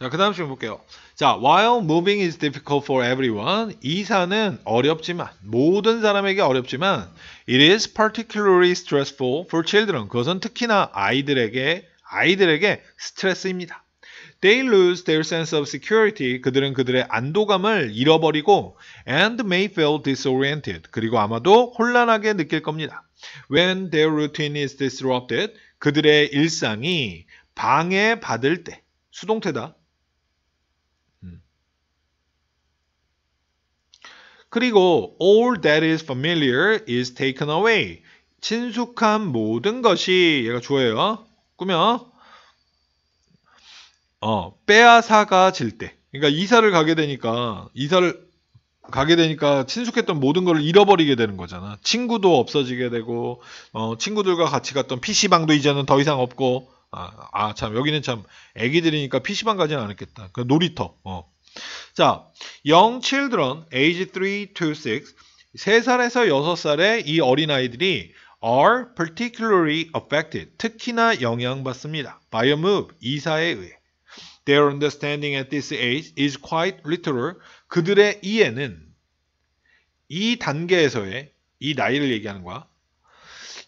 자, 그 다음 질문 볼게요. 자, while moving is difficult for everyone. 이사는 어렵지만, 모든 사람에게 어렵지만, it is particularly stressful for children. 그것은 특히나 아이들에게, 아이들에게 스트레스입니다. They lose their sense of security. 그들은 그들의 안도감을 잃어버리고, and may feel disoriented. 그리고 아마도 혼란하게 느낄 겁니다. When their routine is disrupted. 그들의 일상이 방해받을 때, 수동태다. 그리고 all that is familiar is taken away. 친숙한 모든 것이 얘가 주어예요. 꾸며 어, 빼앗아가질 때. 그러니까 이사를 가게 되니까 이사를 가게 되니까 친숙했던 모든 걸 잃어버리게 되는 거잖아. 친구도 없어지게 되고 어, 친구들과 같이 갔던 PC방도 이제는 더 이상 없고 아참 아, 여기는 참 애기들이니까 PC방 가진 않았겠다. 그 놀이터. 어. 자, young children age 3 to 6 3살에서 6살의 이 어린아이들이 are particularly affected 특히나 영향받습니다. by a move 이사에 의해 Their understanding at this age is quite literal. 그들의 이해는 이 단계에서의 이 나이를 얘기하는 거야.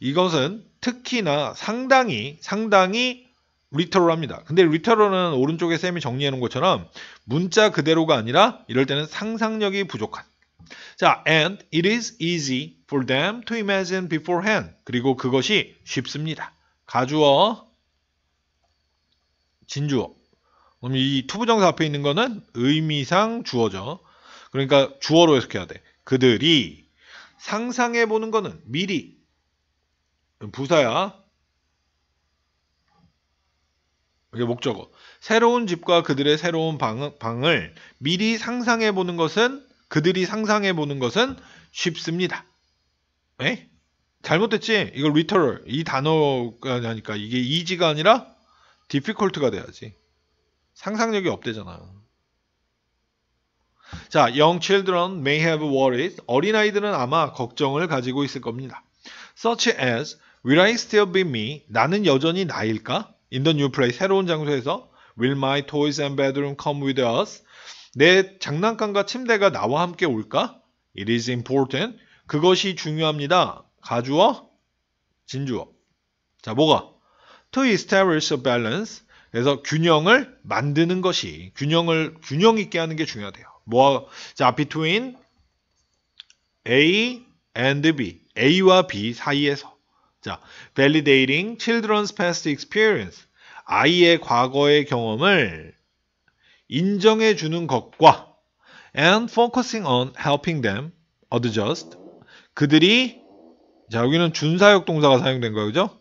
이것은 특히나 상당히 상당히 리터로 합니다. 근데 리터로는 오른쪽에 쌤이 정리해 놓은 것처럼 문자 그대로가 아니라 이럴 때는 상상력이 부족한. 자, and it is easy for them to imagine beforehand. 그리고 그것이 쉽습니다. 가주어, 진주어. 그럼 이 투부정사 앞에 있는 거는 의미상 주어죠. 그러니까 주어로 해석해야 돼. 그들이 상상해 보는 거는 미리 부사야. 이게 목적어. 새로운 집과 그들의 새로운 방, 방을 미리 상상해 보는 것은 그들이 상상해 보는 것은 쉽습니다. 에? 잘못됐지? 이거 리터 t 이 단어가 아니까 이게 이지가 아니라 디피컬트가 돼야지. 상상력이 없대잖아요. 자, young children may have worries. 어린아이들은 아마 걱정을 가지고 있을 겁니다. such as will I still be me? 나는 여전히 나일까? In the new place 새로운 장소에서 Will my toys and bedroom come with us? 내 장난감과 침대가 나와 함께 올까? It is important. 그것이 중요합니다. 가주어, 진주어. 자, 뭐가? To establish a balance. 그래서 균형을 만드는 것이 균형을 균형 있게 하는 게 중요하대요. 뭐 자, between A and B. A와 B 사이에서 자, validating children's past experience. 아이의 과거의 경험을 인정해 주는 것과 and focusing on helping them adjust. 그들이 자, 여기는 준사역 동사가 사용된 거예요. 그죠?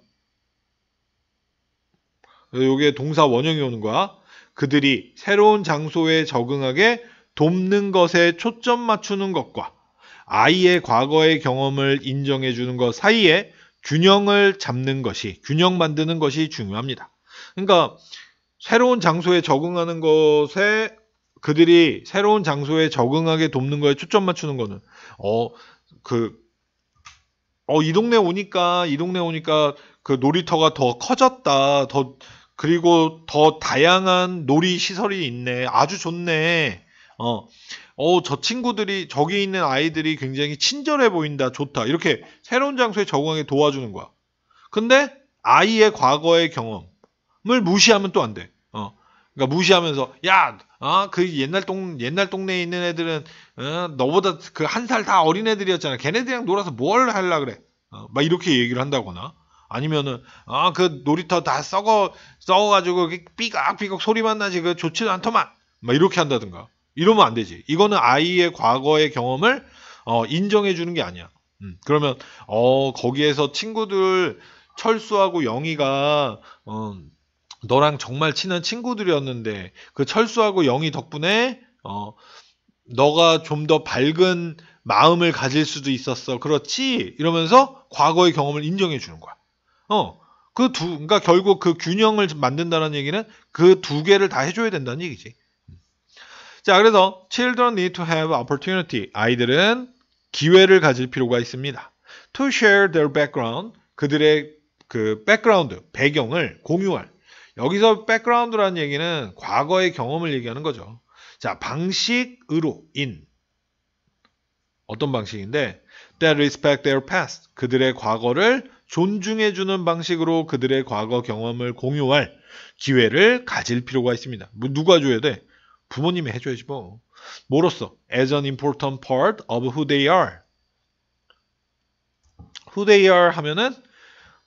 여기에 동사 원형이 오는 거야. 그들이 새로운 장소에 적응하게 돕는 것에 초점 맞추는 것과 아이의 과거의 경험을 인정해 주는 것 사이에 균형을 잡는 것이, 균형 만드는 것이 중요합니다. 그러니까 새로운 장소에 적응하는 것에 그들이 새로운 장소에 적응하게 돕는 거에 초점 맞추는 거는 어그 어 이 동네 오니까 이 동네 오니까 그 놀이터가 더 커졌다. 더 그리고 더 다양한 놀이 시설이 있네. 아주 좋네. 어 어, 저 친구들이 저기 있는 아이들이 굉장히 친절해 보인다. 좋다. 이렇게 새로운 장소에 적응하게 도와주는 거야. 근데 아이의 과거의 경험을 무시하면 또 안 돼. 어. 그러니까 무시하면서 야, 아, 어, 그 옛날 동 옛날 동네에 있는 애들은 어, 너보다 그 한 살 다 어린 애들이었잖아. 걔네들이랑 놀아서 뭘 할라 그래? 어, 막 이렇게 얘기를 한다거나 아니면은 아, 그 놀이터 다 썩어 썩어 가지고 삐걱삐걱 소리만 나지 그 좋지도 않더만. 막 이렇게 한다든가. 이러면 안 되지. 이거는 아이의 과거의 경험을 어, 인정해 주는 게 아니야. 음, 그러면 어, 거기에서 친구들 철수하고 영희가 어, 너랑 정말 친한 친구들이었는데 그 철수하고 영희 덕분에 어, 너가 좀 더 밝은 마음을 가질 수도 있었어. 그렇지? 이러면서 과거의 경험을 인정해 주는 거야. 어. 그 두, 그러니까 결국 그 균형을 만든다는 얘기는 그 두 개를 다 해줘야 된다는 얘기지. 자, 그래서 children need to have opportunity. 아이들은 기회를 가질 필요가 있습니다. to share their background. 그들의 그 백그라운드, 배경을 공유할. 여기서 백그라운드라는 얘기는 과거의 경험을 얘기하는 거죠. 자, 방식으로 인 어떤 방식인데 that respect their past 그들의 과거를 존중해 주는 방식으로 그들의 과거 경험을 공유할 기회를 가질 필요가 있습니다. 뭐 누가 줘야 돼? 부모님이 해줘야지 뭐. 뭐로써? As an important part of who they are. Who they are 하면은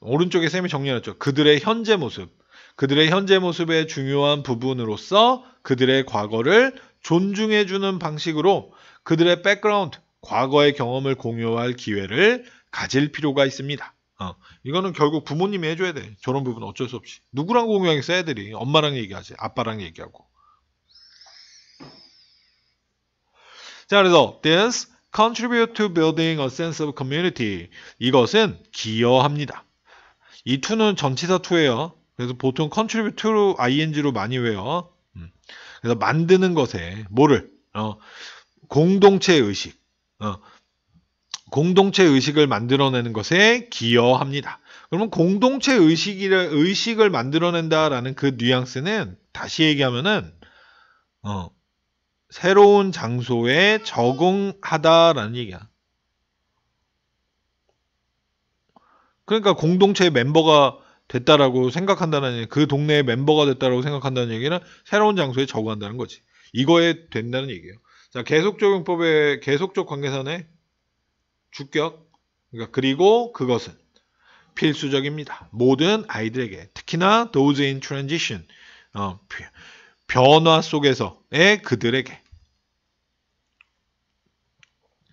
오른쪽에 쌤이 정리해놨죠. 그들의 현재 모습. 그들의 현재 모습의 중요한 부분으로서 그들의 과거를 존중해주는 방식으로 그들의 백그라운드, 과거의 경험을 공유할 기회를 가질 필요가 있습니다. 어, 이거는 결국 부모님이 해줘야 돼. 저런 부분 어쩔 수 없이. 누구랑 공유하겠어, 애들이. 엄마랑 얘기하지, 아빠랑 얘기하고. 자, 그래서 this contribute to building a sense of community. 이것은 기여합니다. 이 to는 전치사 to예요. 그래서 보통 contribute to ing로 많이 외요. 음. 그래서 만드는 것에 뭐를 어, 공동체 의식, 어, 공동체 의식을 만들어내는 것에 기여합니다. 그러면 공동체 의식을 의식을 만들어낸다라는 그 뉘앙스는 다시 얘기하면은 어, 새로운 장소에 적응하다라는 얘기야. 그러니까 공동체 멤버가 됐다라고 생각한다는 얘기, 그 동네의 멤버가 됐다라고 생각한다는 얘기는 새로운 장소에 적응한다는 거지. 이거에 된다는 얘기예요. 자, 계속 적용법의 계속적 관계선의 주격, 그러니까 그리고 그것은 필수적입니다. 모든 아이들에게 특히나 those in transition 어, 변화 속에서의 그들에게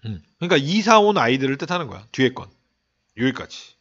음. 그러니까 2, 4, 5는 아이들을 뜻하는 거야. 뒤에 건. 여기까지.